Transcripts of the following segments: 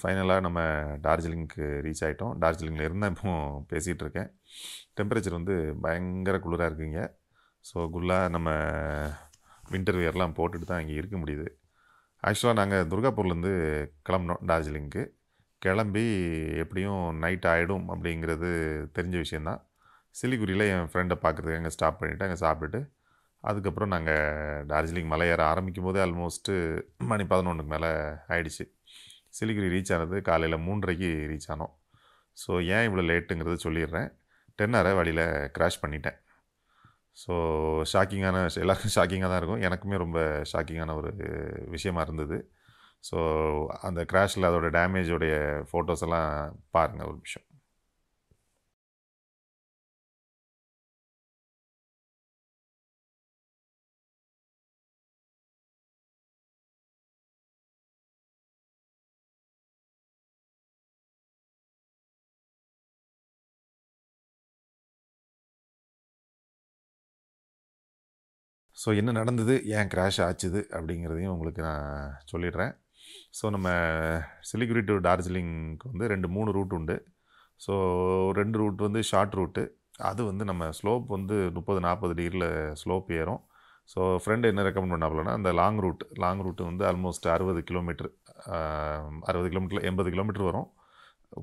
ஃபைனலாக நம்ம டார்ஜிலிங்க்கு ரீச் ஆகிட்டோம் டார்ஜிலிங்கில் இருந்தால் இப்போ பேசிகிட்டு இருக்கேன் டெம்பரேச்சர் வந்து பயங்கர குளிராக இருக்குங்க ஸோ குல்லாக நம்ம வின்டர் வியர்லாம் போட்டுட்டு தான் இங்கே இருக்க முடியுது ஆக்சுவலாக நாங்கள் துர்காப்பூர்லேருந்து கிளம்பினோம் டார்ஜிலிங்க்கு கிளம்பி எப்படியும் நைட் ஆகிடும் அப்படிங்கிறது தெரிஞ்ச விஷயந்தான் சிலிகுரியில் என் ஃப்ரெண்டை பார்க்குறதுக்கு அங்கே ஸ்டாப் பண்ணிவிட்டு அங்கே சாப்பிட்டுட்டு அதுக்கப்புறம் நாங்கள் டார்ஜிலிங் மலை ஏற ஆரம்பிக்கும் போதே ஆல்மோஸ்ட்டு மணி பதினொன்றுக்கு மேலே ஆயிடுச்சு சிலிகிரி ரீச் ஆனது காலையில் மூன்றரைக்கு ரீச் ஆனோம் ஸோ ஏன் இவ்வளோ லேட்டுங்கிறத சொல்லிடுறேன் டென் ஆரை வழியில் க்ராஷ் பண்ணிட்டேன் ஸோ ஷாக்கிங்கான எல்லாருக்கும் ஷாக்கிங்காக தான் இருக்கும் எனக்குமே ரொம்ப ஷாக்கிங்கான ஒரு விஷயமா இருந்தது ஸோ அந்த க்ராஷில் அதோடய டேமேஜோடைய ஃபோட்டோஸ் எல்லாம் பாருங்கள் ஒரு விஷயம் ஸோ என்ன நடந்தது ஏன் கிராஷ் ஆச்சுது அப்படிங்கிறதையும் உங்களுக்கு நான் சொல்லிடுறேன் ஸோ நம்ம சிலிகுரி டு டார்ஜிலிங்க்கு வந்து ரெண்டு மூணு ரூட் உண்டு ஸோ ரெண்டு ரூட் வந்து ஷார்ட் ரூட்டு அது வந்து நம்ம ஸ்லோப் வந்து முப்பது நாற்பது டிகிரியில் ஸ்லோப் ஏறும் ஸோ ஃப்ரெண்டு என்ன ரெக்கமெண்ட் பண்ணாப்புலன்னா அந்த லாங் ரூட் லாங் ரூட்டு வந்து ஆல்மோஸ்ட் அறுபது கிலோமீட்டர் அறுபது கிலோமீட்டரில் எண்பது கிலோமீட்டர் வரும்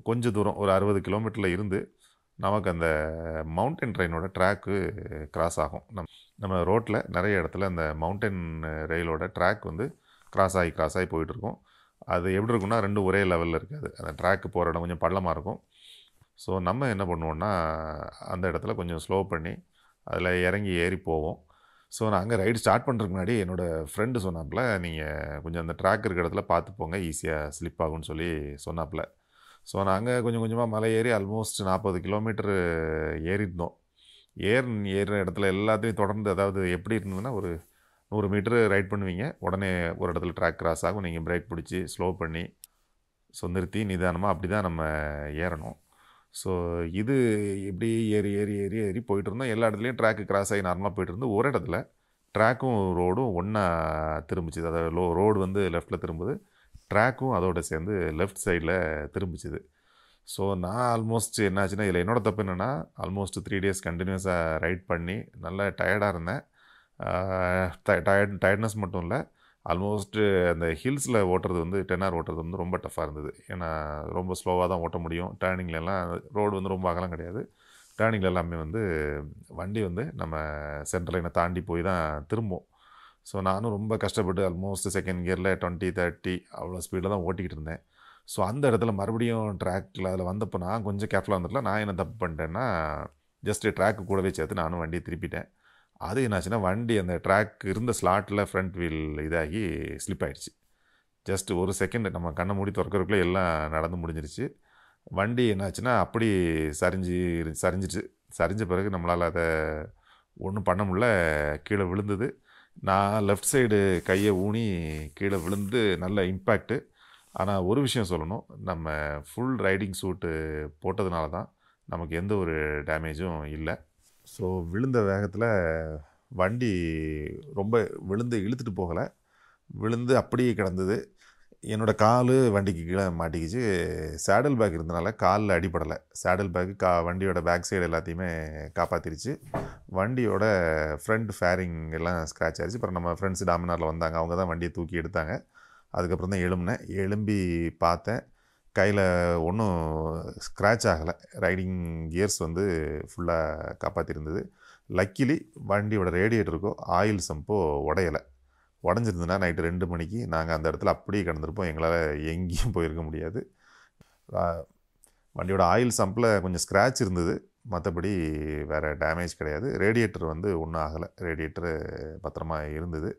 கொஞ்சம் தூரம் ஒரு அறுபது கிலோமீட்டரில் இருந்து நமக்கு அந்த மவுண்டன் ட்ரெயினோட ட்ராக்கு கிராஸ் ஆகும் நம் நம்ம ரோட்டில் நிறைய இடத்துல அந்த மவுண்டன் ரயிலோட ட்ராக் வந்து கிராஸ் ஆகி கிராஸ் ஆகி போயிட்டுருக்கும் அது எப்படி இருக்குன்னா ரெண்டு ஒரே லெவலில் இருக்காது அந்த ட்ராக்கு போகிற இடம் கொஞ்சம் பள்ளமாக இருக்கும் ஸோ நம்ம என்ன பண்ணுவோன்னா அந்த இடத்துல கொஞ்சம் ஸ்லோ பண்ணி அதில் இறங்கி ஏறி போவோம் ஸோ நான் அங்கே ரைடு ஸ்டார்ட் பண்ணுறதுக்கு முன்னாடி என்னோடய ஃப்ரெண்டு சொன்னாப்பில் நீங்கள் கொஞ்சம் அந்த ட்ராக் இருக்கிற இடத்துல பார்த்து போங்க ஈஸியாக ஸ்லிப் ஆகும்னு சொல்லி சொன்னாப்பில் ஸோ நாங்கள் கொஞ்சம் கொஞ்சமாக மலை ஏறி ஆல்மோஸ்ட் நாற்பது கிலோமீட்டர் ஏறியிருந்தோம் ஏர் ஏறுற இடத்துல எல்லாத்தையும் தொடர்ந்து அதாவது எப்படி இருந்ததுன்னா ஒரு நூறு மீட்ரு ரைட் பண்ணுவீங்க உடனே ஒரு இடத்துல ட்ராக் கிராஸ் ஆகும் நீங்கள் பிரேக் பிடிச்சி ஸ்லோ பண்ணி ஸோ நிறுத்தி நிதானமாக அப்படி தான் நம்ம ஏறணும் ஸோ இது எப்படி ஏறி ஏறி ஏறி ஏறி போயிட்டு இருந்தோம் எல்லா இடத்துலையும் ட்ராக்கு கிராஸ் ஆகி நார்மலாக போயிட்டு இருந்தோம் ஒரு இடத்துல ட்ராக்கும் ரோடும் ஒன்றா திரும்பிச்சு அதாவது லோ ரோடு வந்து லெஃப்ட்டில் திரும்புது ட்ராக்கும் அதோடு சேர்ந்து லெஃப்ட் சைடில் திரும்பிச்சுது ஸோ நான் ஆல்மோஸ்ட் என்னாச்சுன்னா இதில் என்னோடய தப்பு என்னென்னா ஆல்மோஸ்ட் த்ரீ டேஸ் கண்டினியூஸாக ரைட் பண்ணி நல்லா டயர்டாக இருந்தேன் டயர்ட் டயர்ட்னஸ் மட்டும் இல்லை ஆல்மோஸ்ட்டு அந்த ஹில்ஸில் ஓட்டுறது வந்து டென் ஆர் ஓட்டுறது வந்து ரொம்ப டஃப்பாக இருந்தது ஏன்னா ரொம்ப ஸ்லோவாக தான் ஓட்ட முடியும் டேர்னிங்லலாம் ரோடு வந்து ரொம்ப அகலம் கிடையாது டேர்னிங்கில் எல்லாமே வந்து வண்டி வந்து நம்ம சென்ட்ரலைனை தாண்டி போய் தான் திரும்புவோம் ஸோ நானும் ரொம்ப கஷ்டப்பட்டு ஆல்மோஸ்ட் செகண்ட் கியரில் டுவெண்ட்டி தேர்ட்டி அவ்வளோ ஸ்பீடில் தான் ஓட்டிக்கிட்டு இருந்தேன் ஸோ அந்த இடத்துல மறுபடியும் ட்ராக்கில் அதில் வந்தப்போ நான் கொஞ்சம் கேர்ஃபுல்லாக வந்துடல நான் என்ன தப்பு பண்ணிட்டேன்னா ஜஸ்ட்டு ட்ராக்கு கூடவே சேர்த்து நானும் வண்டியை திருப்பிட்டேன் அது என்னாச்சுன்னா வண்டி அந்த ட்ராக் இருந்த ஸ்லாட்டில் ஃப்ரண்ட் வீல் இதாகி ஸ்லிப் ஆகிடுச்சு ஜஸ்ட் ஒரு செகண்ட் நம்ம கண்ணை மூடி திறக்கிறதுக்குள்ளே எல்லாம் நடந்து முடிஞ்சிருச்சு வண்டி என்னாச்சுன்னா அப்படி சரிஞ்சு சரிஞ்சிச்சு சரிஞ்ச பிறகு நம்மளால் அதை ஒன்றும் பண்ண முடில கீழே விழுந்தது நான் லெஃப்ட் சைடு கையை ஊனி கீழே விழுந்து நல்ல இம்பேக்ட்டு ஆனால் ஒரு விஷயம் சொல்லணும் நம்ம ஃபுல் ரைடிங் சூட்டு போட்டதுனால தான் நமக்கு எந்த ஒரு டேமேஜும் இல்லை ஸோ விழுந்த வேகத்தில் வண்டி ரொம்ப விழுந்து இழுத்துட்டு போகலை விழுந்து அப்படியே கிடந்தது என்னோடய கால் வண்டிக்கு கீழே மாட்டிக்கிச்சு சேடல் பேக் இருந்தனால காலில் அடிப்படலை சேடல் பேக்கு கா வண்டியோட பேக் சைடு எல்லாத்தையுமே காப்பாற்றிருச்சு வண்டியோட ஃப்ரண்ட் ஃபேரிங் எல்லாம் ஸ்க்ராட்ச் ஆயிடுச்சு அப்புறம் நம்ம ஃப்ரெண்ட்ஸ் டாமினாரில் வந்தாங்க அவங்க தான் வண்டியை தூக்கி எடுத்தாங்க அதுக்கப்புறம் தான் எழும்பினேன் எலும்பி பார்த்தேன் கையில் ஒன்றும் ஸ்க்ராட்ச் ஆகலை ரைடிங் கியர்ஸ் வந்து ஃபுல்லாக காப்பாற்றிருந்தது லக்கிலி வண்டியோட ரேடியேட்டருக்கோ ஆயில் சம்போ உடையலை உடஞ்சிருந்ததுன்னா நைட்டு ரெண்டு மணிக்கு நாங்கள் அந்த இடத்துல அப்படியே கிடந்திருப்போம் எங்களால் எங்கேயும் போயிருக்க முடியாது வண்டியோட ஆயில் சம்பில் கொஞ்சம் ஸ்க்ராட்ச் இருந்தது மற்றபடி வேறு டேமேஜ் கிடையாது ரேடியேட்டர் வந்து ஒன்றும் ஆகலை ரேடியேட்டரு பத்திரமா இருந்தது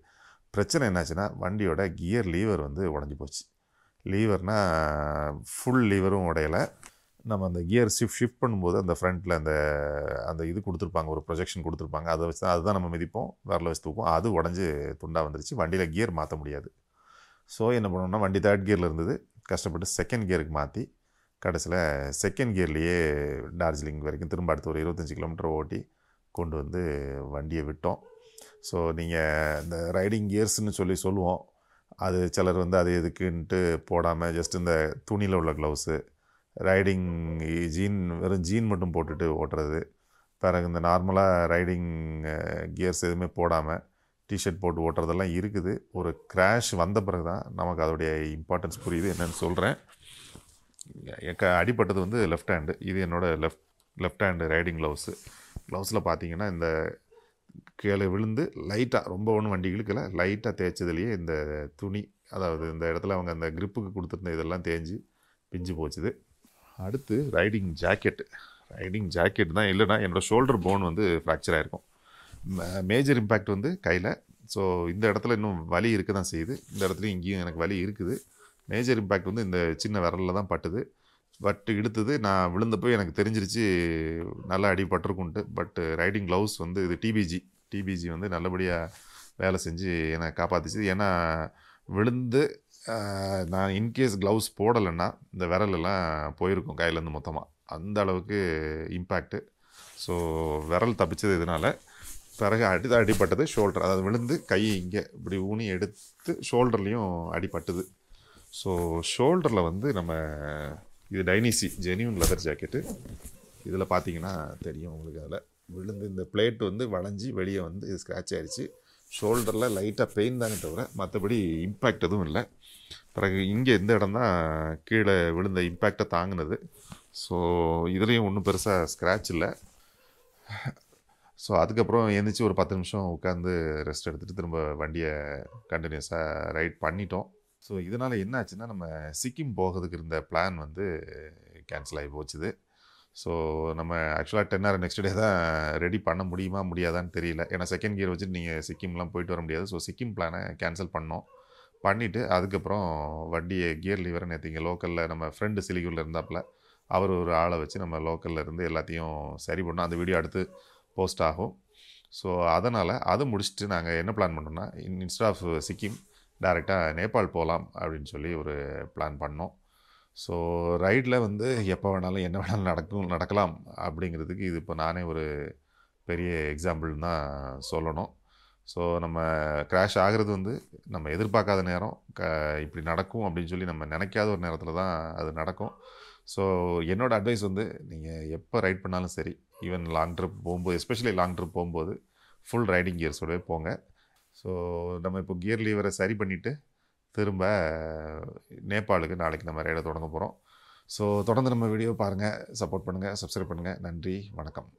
பிரச்சனை என்னாச்சுன்னா வண்டியோட கியர் லீவர் வந்து உடஞ்சி போச்சு லீவர்னால் ஃபுல் லீவரும் உடையலை நம்ம அந்த கியர் ஷிஃப்ட் ஷிஃப்ட் பண்ணும்போது அந்த ஃப்ரண்ட்டில் அந்த அந்த இது கொடுத்துருப்பாங்க ஒரு ப்ரொஜெக்ஷன் கொடுத்துருப்பாங்க அதை வச்சு தான் அதுதான் நம்ம மிதிப்போம் வரல வச்சு தூக்கும் அது உடஞ்சி துண்டாக வந்துருச்சு வண்டியில் கியர் மாற்ற முடியாது ஸோ என்ன பண்ணோம்னா வண்டி தேர்ட் கியரில் இருந்தது கஷ்டப்பட்டு செகண்ட் கியருக்கு மாற்றி கடைசியில் செகண்ட் கியர்லேயே டார்ஜிலிங் வரைக்கும் திரும்ப அடுத்து ஒரு இருபத்தஞ்சி கிலோமீட்டர் ஓட்டி கொண்டு வந்து வண்டியை விட்டோம் ஸோ நீங்கள் இந்த ரைடிங் கியர்ஸ்னு சொல்லி சொல்லுவோம் அது சிலர் வந்து அது எதுக்குன்ட்டு போடாமல் ஜஸ்ட் இந்த துணியில் உள்ள க்ளவுஸு ரைடிங் ஜீன் வெறும் ஜீன் மட்டும் போட்டுட்டு ஓட்டுறது பிறகு இந்த நார்மலாக ரைடிங் கியர்ஸ் எதுவுமே போடாமல் டிஷர்ட் போட்டு ஓட்டுறதெல்லாம் இருக்குது ஒரு க்ராஷ் வந்த பிறகு தான் நமக்கு அதோடைய இம்பார்ட்டன்ஸ் புரியுது என்னென்னு சொல்கிறேன் எனக்கு அடிப்பட்டது வந்து லெஃப்ட் ஹேண்டு இது என்னோடய left left hand riding gloves க்ளவுஸில் பார்த்தீங்கன்னா இந்த கீழே விழுந்து லைட்டாக ரொம்ப ஒன்றும் வண்டி இல்லை லைட்டாக தேய்ச்சதுலேயே இந்த துணி அதாவது இந்த இடத்துல அவங்க அந்த க்ரிப்புக்கு கொடுத்துருந்த இதெல்லாம் தேஞ்சு பிஞ்சு போச்சுது அடுத்து ரைடிங் ஜாக்கெட்டு ரைடிங் ஜாக்கெட் தான் இல்லைன்னா என்னோடய ஷோல்டர் போன் வந்து ஃப்ராக்சர் ஆகிருக்கும் மேஜர் இம்பேக்ட் வந்து கையில் ஸோ இந்த இடத்துல இன்னும் வலி இருக்க தான் செய்யுது இந்த இடத்துலையும் இங்கேயும் எனக்கு வலி இருக்குது மேஜர் இம்பேக்ட் வந்து இந்த சின்ன விரலில் தான் பட்டுது பட்டு இழுத்தது நான் விழுந்தப்போ எனக்கு தெரிஞ்சிருச்சு நல்லா அடிபட்டிருக்குன்ட்டு பட்டு ரைடிங் க்ளவுஸ் வந்து இது டிபிஜி டிபிஜி வந்து நல்லபடியாக வேலை செஞ்சு என்னை காப்பாற்றிச்சு ஏன்னா விழுந்து நான் இன்கேஸ் க்ளவுஸ் போடலைன்னா இந்த விரலெல்லாம் போயிருக்கும் கையிலேருந்து மொத்தமாக அந்த அளவுக்கு இம்பேக்ட்டு ஸோ விரல் தப்பிச்சது இதனால் பிறகு அடி அடிப்பட்டது ஷோல்டர் அதாவது விழுந்து கை இங்கே இப்படி ஊனி எடுத்து ஷோல்டர்லேயும் அடிப்பட்டது ஸோ ஷோல்டரில் வந்து நம்ம இது டைனிசி ஜெனியூன் லெதர் ஜாக்கெட்டு இதில் பார்த்தீங்கன்னா தெரியும் உங்களுக்கு அதில் விழுந்து இந்த பிளேட் வந்து வளைஞ்சி வெளியே வந்து இது ஸ்க்ராட்ச் ஆகிடுச்சு ஷோல்டரில் லைட்டாக பெயின் தானே தவிர மற்றபடி இம்பேக்ட் எதுவும் இல்லை பிறகு இங்கே இந்த இடம் தான் கீழே விழுந்த இம்பேக்டை தாங்கினது ஸோ இதுலேயும் ஒன்றும் பெருசாக ஸ்க்ராட்ச் இல்லை ஸோ அதுக்கப்புறம் எழுந்திரிச்சி ஒரு பத்து நிமிஷம் உட்காந்து ரெஸ்ட் எடுத்துகிட்டு திரும்ப வண்டியை கண்டினியூஸாக ரைட் பண்ணிட்டோம் ஸோ இதனால் என்னாச்சுன்னா நம்ம சிக்கிம் போகிறதுக்கு இருந்த பிளான் வந்து கேன்சல் ஆகி போச்சுது ஸோ நம்ம ஆக்சுவலாக டென் ஆர் நெக்ஸ்ட் டே தான் ரெடி பண்ண முடியுமா முடியாதான்னு தெரியல ஏன்னா செகண்ட் கியர் வச்சுட்டு நீங்கள் சிக்கிம்லாம் போயிட்டு வர முடியாது ஸோ சிக்கிம் பிளானை கேன்சல் பண்ணோம் பண்ணிவிட்டு அதுக்கப்புறம் வண்டியை கியர் லீவரை நேற்றுங்க லோக்கலில் நம்ம ஃப்ரெண்டு சிலிகூரில் இருந்தாப்பில் அவர் ஒரு ஆளை வச்சு நம்ம லோக்கலில் இருந்து எல்லாத்தையும் சரி பண்ணோம் அந்த வீடியோ அடுத்து போஸ்ட் ஆகும் ஸோ அதனால் அதை முடிச்சுட்டு நாங்கள் என்ன பிளான் பண்ணோம்னா இன்ஸ்ட் ஆஃப் சிக்கிம் டேரெக்டாக நேபாள் போகலாம் அப்படின்னு சொல்லி ஒரு பிளான் பண்ணோம் ஸோ ரைடில் வந்து எப்போ வேணாலும் என்ன வேணாலும் நடக்கும் நடக்கலாம் அப்படிங்கிறதுக்கு இது இப்போ நானே ஒரு பெரிய எக்ஸாம்பிள்னு தான் சொல்லணும் ஸோ நம்ம க்ராஷ் ஆகிறது வந்து நம்ம எதிர்பார்க்காத நேரம் க இப்படி நடக்கும் அப்படின்னு சொல்லி நம்ம நினைக்காத ஒரு நேரத்தில் தான் அது நடக்கும் ஸோ என்னோடய அட்வைஸ் வந்து நீங்கள் எப்போ ரைட் பண்ணாலும் சரி ஈவன் லாங் ட்ரிப் போகும்போது எஸ்பெஷலி லாங் ட்ரிப் போகும்போது ஃபுல் ரைடிங் கியர்ஸோடவே போங்க ஸோ நம்ம இப்போ கியர் லீவரை சரி பண்ணிவிட்டு திரும்ப நேபாளுக்கு நாளைக்கு நம்ம ரைடை தொடங்க போகிறோம் ஸோ தொடர்ந்து நம்ம வீடியோ பாருங்கள் சப்போர்ட் பண்ணுங்கள் சப்ஸ்கிரைப் பண்ணுங்கள் நன்றி வணக்கம்